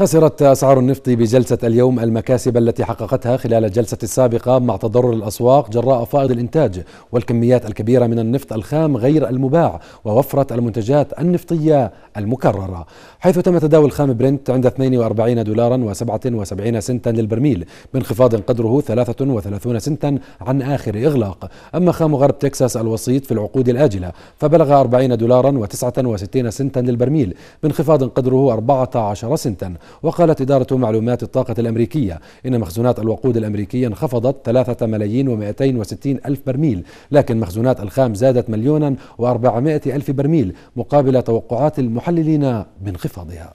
خسرت أسعار النفط بجلسة اليوم المكاسب التي حققتها خلال الجلسة السابقة مع تضرر الأسواق جراء فائض الإنتاج والكميات الكبيرة من النفط الخام غير المباع ووفرة المنتجات النفطية المكررة حيث تم تداول خام برنت عند 42 دولارا و77 سنتا للبرميل بانخفاض قدره 33 سنتا عن آخر إغلاق أما خام غرب تكساس الوسيط في العقود الآجلة فبلغ 40 دولارا و69 سنتا للبرميل بانخفاض قدره 14 سنتا وقالت إدارة معلومات الطاقة الأمريكية إن مخزونات الوقود الأمريكية انخفضت 3 ملايين و260 ألف برميل لكن مخزونات الخام زادت مليونا و400 ألف برميل مقابل توقعات المحل المحللين بانخفاضها